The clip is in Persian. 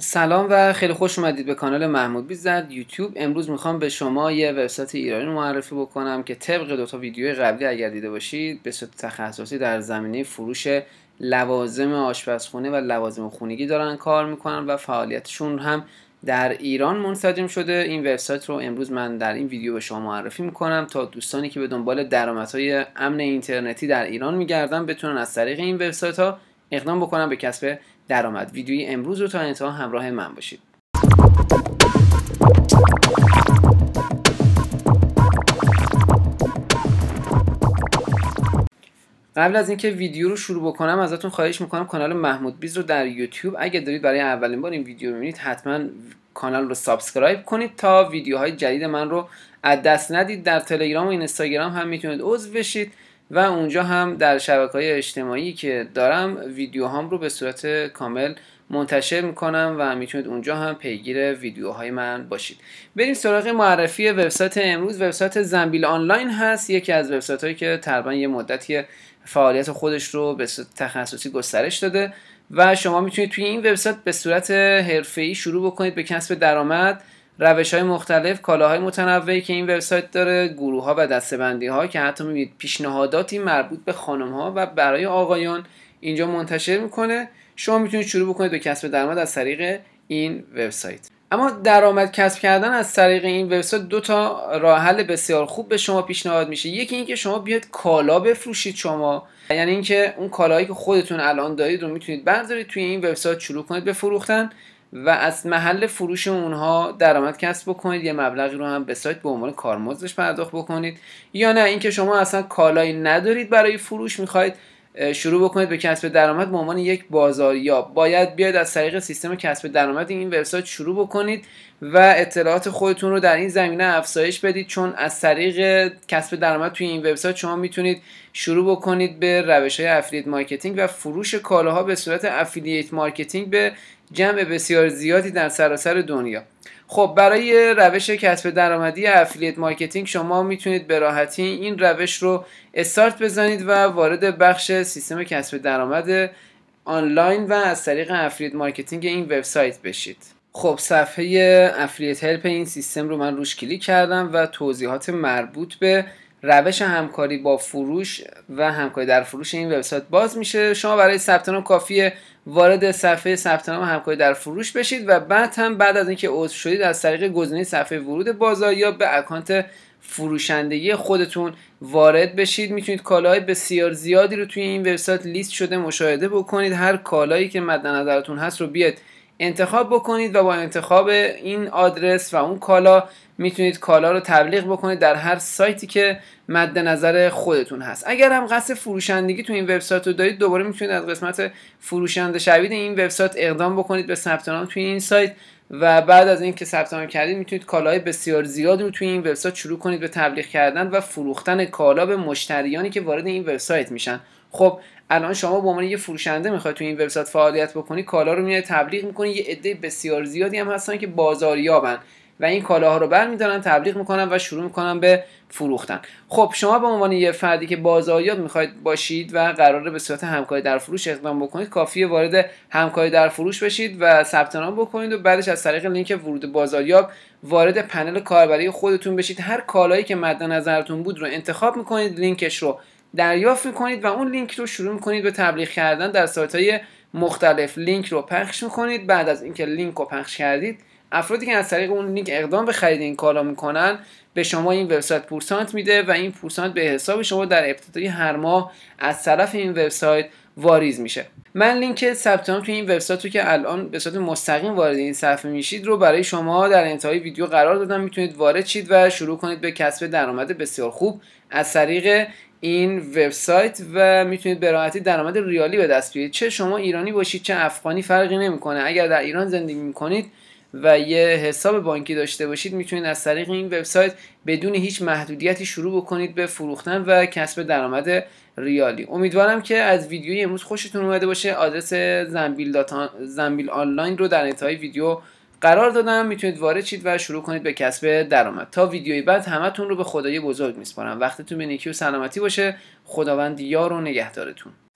سلام و خیلی خوش اومدید به کانال محمود بیزد یوتیوب امروز میخوام به شما یه وبسایت ایرانی معرفی بکنم که طبق دو تا ویدیو قبلی اگر دیده باشید به صورت تخصصی در زمینه فروش لوازم آشپزخونه و لوازم خونگی دارن کار میکنن و فعالیتشون هم در ایران منسجم شده این وبسایت رو امروز من در این ویدیو به شما معرفی میکنم تا دوستانی که به دنبال درآمدهای امن اینترنتی در ایران میگردن بتونن از طریق این وبسایت ها اقدام بکنن به کسب درآمد ویدیوی امروز رو تا انتها همراه من باشید قبل از اینکه ویدیو رو شروع بکنم ازتون خواهش میکنم کانال محمود بیز رو در یوتیوب اگه دارید برای اولین بار این ویدیو رو میبینید حتما کانال رو سابسکرایب کنید تا ویدیوهای جدید من رو از دست ندید در تلگرام و اینستاگرام هم میتونید عضو بشید و اونجا هم در شبکه های اجتماعی که دارم ویدیوهام رو به صورت کامل منتشر میکنم و میتونید اونجا هم پیگیر ویدیوهای من باشید بریم سراغ معرفی وبسایت امروز وبسایت زنبیل آنلاین هست یکی از وبسایت هایی که تقریبا یه مدتی فعالیت خودش رو به تخصصی گسترش داده و شما میتونید توی این وبسایت به صورت حرفه‌ای شروع بکنید به کسب درآمد روش های مختلف کالاهای متنوعی که این وبسایت داره گروه ها و بندی ها که حتی میبینید پیشنهاداتی مربوط به خانم ها و برای آقایان اینجا منتشر میکنه شما میتونید شروع بکنید به کسب درآمد از طریق این وبسایت اما درآمد کسب کردن از طریق این وبسایت دو تا راه حل بسیار خوب به شما پیشنهاد میشه یکی اینکه شما بیاید کالا بفروشید شما یعنی اینکه اون کالایی که خودتون الان دارید رو میتونید بردارید توی این وبسایت شروع کنید به فروختن و از محل فروش اونها درآمد کسب بکنید یه مبلغی رو هم به سایت به عنوان کارمزدش پرداخت بکنید یا نه اینکه شما اصلا کالایی ندارید برای فروش میخواید شروع بکنید به کسب درآمد به عنوان یک یا باید بیاید از طریق سیستم کسب درآمد این وبسایت شروع بکنید و اطلاعات خودتون رو در این زمینه افزایش بدید چون از طریق کسب درآمد توی این وبسایت شما میتونید شروع بکنید به روش های افیلیت مارکتینگ و فروش کالاها به صورت افیلیت مارکتینگ به جمع بسیار زیادی در سراسر دنیا خب برای روش کسب درآمدی افیلیت مارکتینگ شما میتونید به راحتی این روش رو استارت بزنید و وارد بخش سیستم کسب درآمد آنلاین و از طریق افیلیت مارکتینگ این وبسایت بشید خب صفحه افیلیت هلپ این سیستم رو من روش کلیک کردم و توضیحات مربوط به روش همکاری با فروش و همکاری در فروش این وبسایت باز میشه شما برای ثبت نام کافیه وارد صفحه ثبت نام همکاری در فروش بشید و بعد هم بعد از اینکه عضو شدید از طریق گزینه صفحه ورود بازار یا به اکانت فروشندگی خودتون وارد بشید میتونید کالاهای بسیار زیادی رو توی این وبسایت لیست شده مشاهده بکنید هر کالایی که مد نظرتون هست رو بیاد انتخاب بکنید و با انتخاب این آدرس و اون کالا میتونید کالا رو تبلیغ بکنید در هر سایتی که مد نظر خودتون هست اگر هم قصد فروشندگی تو این وبسایت رو دارید دوباره میتونید از قسمت فروشنده شوید این وبسایت اقدام بکنید به ثبت نام توی این سایت و بعد از اینکه ثبت نام کردید میتونید کالای بسیار زیاد رو توی این وبسایت شروع کنید به تبلیغ کردن و فروختن کالا به مشتریانی که وارد این وبسایت میشن خب الان شما به عنوان یه فروشنده میخواید تو این وبسایت فعالیت بکنی کالا رو میای تبلیغ میکنی یه عده بسیار زیادی هم هستن که بازاریابن و این کالاها رو برمیدارن تبلیغ میکنن و شروع میکنن به فروختن خب شما به عنوان یه فردی که بازاریاب میخواید باشید و قراره به صورت همکاری در فروش اقدام بکنید کافیه وارد همکاری در فروش بشید و ثبت نام بکنید و بعدش از طریق لینک ورود بازاریاب وارد پنل کاربری خودتون بشید هر کالایی که مد نظرتون بود رو انتخاب میکنید لینکش رو دریافت میکنید و اون لینک رو شروع میکنید به تبلیغ کردن در سایت های مختلف لینک رو پخش میکنید بعد از اینکه لینک رو پخش کردید افرادی که از طریق اون لینک اقدام به خرید این کالا میکنن به شما این وبسایت پورسانت میده و این پورسانت به حساب شما در ابتدای هر ماه از طرف این وبسایت واریز میشه من لینک ثبت نام توی این وبسایت رو که الان به صورت مستقیم وارد این صفحه میشید رو برای شما در انتهای ویدیو قرار دادم میتونید وارد شید و شروع کنید به کسب درآمد بسیار خوب از طریق این وبسایت و میتونید به راحتی درآمد ریالی به دست بیارید چه شما ایرانی باشید چه افغانی فرقی نمیکنه اگر در ایران زندگی میکنید و یه حساب بانکی داشته باشید میتونید از طریق این وبسایت بدون هیچ محدودیتی شروع بکنید به فروختن و کسب درآمد ریالی امیدوارم که از ویدیوی امروز خوشتون اومده باشه آدرس زنبیل, زنبیل آنلاین رو در انتهای ویدیو قرار دادم میتونید وارد شید و شروع کنید به کسب درآمد تا ویدیوی بعد همتون رو به خدای بزرگ میسپارم وقتتون به نیکی و سلامتی باشه خداوند یار و نگهدارتون